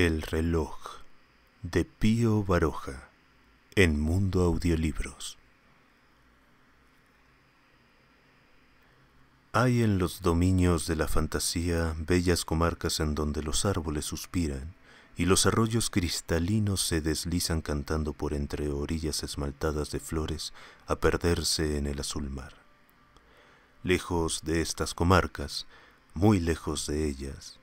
El reloj de Pío Baroja en Mundo Audiolibros. Hay en los dominios de la fantasía bellas comarcas en donde los árboles suspiran y los arroyos cristalinos se deslizan cantando por entre orillas esmaltadas de flores a perderse en el azul mar. Lejos de estas comarcas, muy lejos de ellas,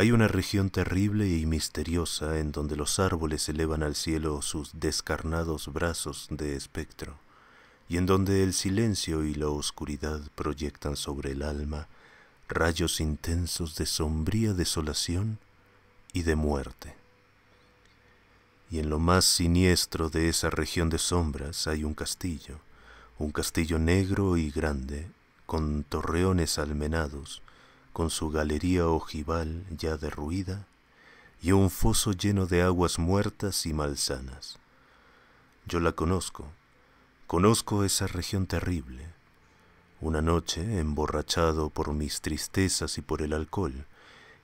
hay una región terrible y misteriosa en donde los árboles elevan al cielo sus descarnados brazos de espectro, y en donde el silencio y la oscuridad proyectan sobre el alma rayos intensos de sombría desolación y de muerte. Y en lo más siniestro de esa región de sombras hay un castillo, un castillo negro y grande, con torreones almenados, con su galería ojival ya derruida y un foso lleno de aguas muertas y malsanas. Yo la conozco, conozco esa región terrible. Una noche, emborrachado por mis tristezas y por el alcohol,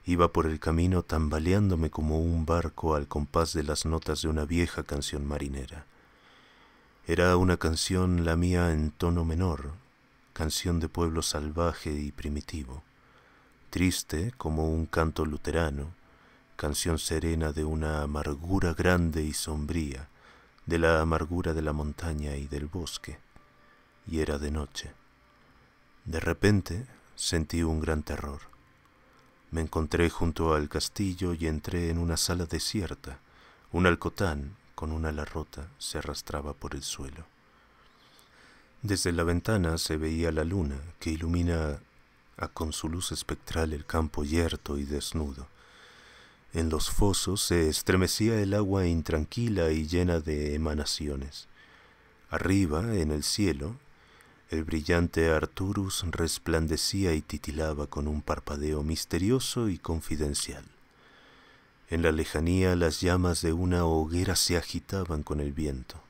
iba por el camino tambaleándome como un barco al compás de las notas de una vieja canción marinera. Era una canción la mía en tono menor, canción de pueblo salvaje y primitivo triste como un canto luterano, canción serena de una amargura grande y sombría, de la amargura de la montaña y del bosque, y era de noche. De repente sentí un gran terror. Me encontré junto al castillo y entré en una sala desierta. Un alcotán con una ala rota se arrastraba por el suelo. Desde la ventana se veía la luna que ilumina a con su luz espectral el campo yerto y desnudo. En los fosos se estremecía el agua intranquila y llena de emanaciones. Arriba, en el cielo, el brillante Arturus resplandecía y titilaba con un parpadeo misterioso y confidencial. En la lejanía las llamas de una hoguera se agitaban con el viento.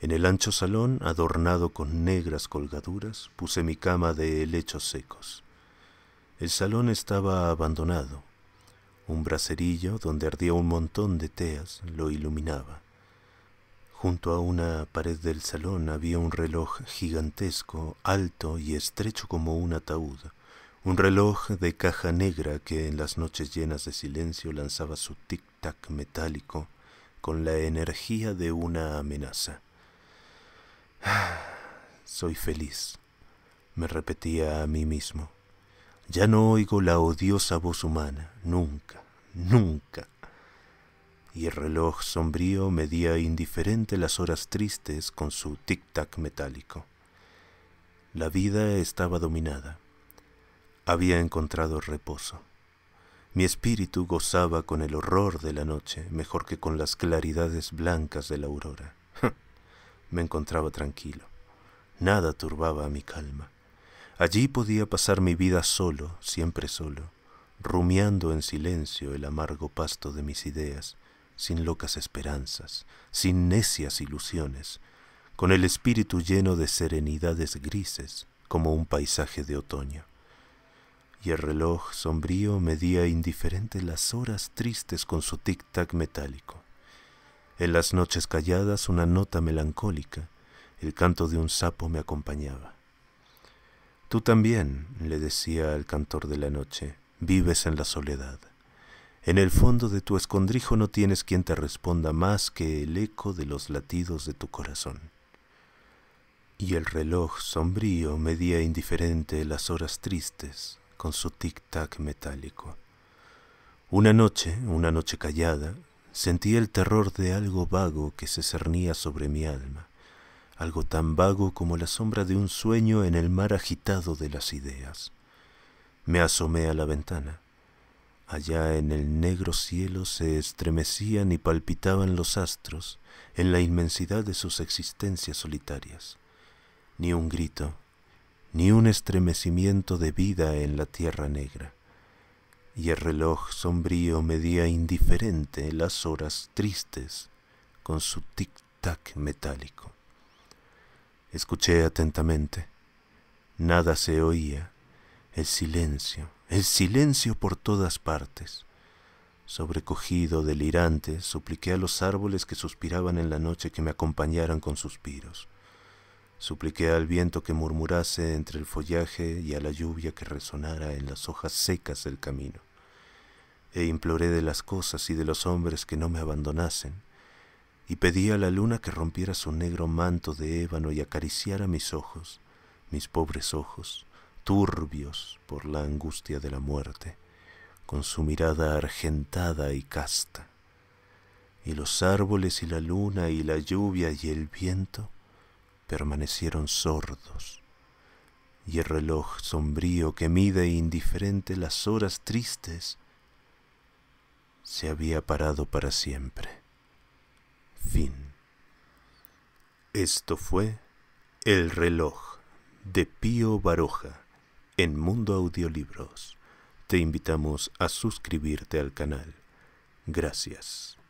En el ancho salón, adornado con negras colgaduras, puse mi cama de helechos secos. El salón estaba abandonado. Un braserillo donde ardía un montón de teas lo iluminaba. Junto a una pared del salón había un reloj gigantesco, alto y estrecho como un ataúd, un reloj de caja negra que en las noches llenas de silencio lanzaba su tic-tac metálico con la energía de una amenaza. Soy feliz, me repetía a mí mismo. Ya no oigo la odiosa voz humana, nunca, nunca. Y el reloj sombrío medía indiferente las horas tristes con su tic-tac metálico. La vida estaba dominada. Había encontrado reposo. Mi espíritu gozaba con el horror de la noche, mejor que con las claridades blancas de la aurora. Me encontraba tranquilo. Nada turbaba mi calma. Allí podía pasar mi vida solo, siempre solo, rumiando en silencio el amargo pasto de mis ideas, sin locas esperanzas, sin necias ilusiones, con el espíritu lleno de serenidades grises, como un paisaje de otoño. Y el reloj sombrío medía indiferente las horas tristes con su tic-tac metálico. En las noches calladas una nota melancólica, el canto de un sapo me acompañaba. Tú también, le decía al cantor de la noche, vives en la soledad. En el fondo de tu escondrijo no tienes quien te responda más que el eco de los latidos de tu corazón. Y el reloj sombrío medía indiferente las horas tristes con su tic-tac metálico. Una noche, una noche callada, sentí el terror de algo vago que se cernía sobre mi alma algo tan vago como la sombra de un sueño en el mar agitado de las ideas. Me asomé a la ventana. Allá en el negro cielo se estremecían y palpitaban los astros en la inmensidad de sus existencias solitarias. Ni un grito, ni un estremecimiento de vida en la tierra negra. Y el reloj sombrío medía indiferente las horas tristes con su tic-tac metálico. Escuché atentamente. Nada se oía. El silencio, el silencio por todas partes. Sobrecogido, delirante, supliqué a los árboles que suspiraban en la noche que me acompañaran con suspiros. Supliqué al viento que murmurase entre el follaje y a la lluvia que resonara en las hojas secas del camino. E imploré de las cosas y de los hombres que no me abandonasen, y pedí a la luna que rompiera su negro manto de ébano y acariciara mis ojos, mis pobres ojos, turbios por la angustia de la muerte, con su mirada argentada y casta. Y los árboles y la luna y la lluvia y el viento permanecieron sordos, y el reloj sombrío que mide indiferente las horas tristes se había parado para siempre fin. Esto fue El reloj de Pío Baroja en Mundo Audiolibros. Te invitamos a suscribirte al canal. Gracias.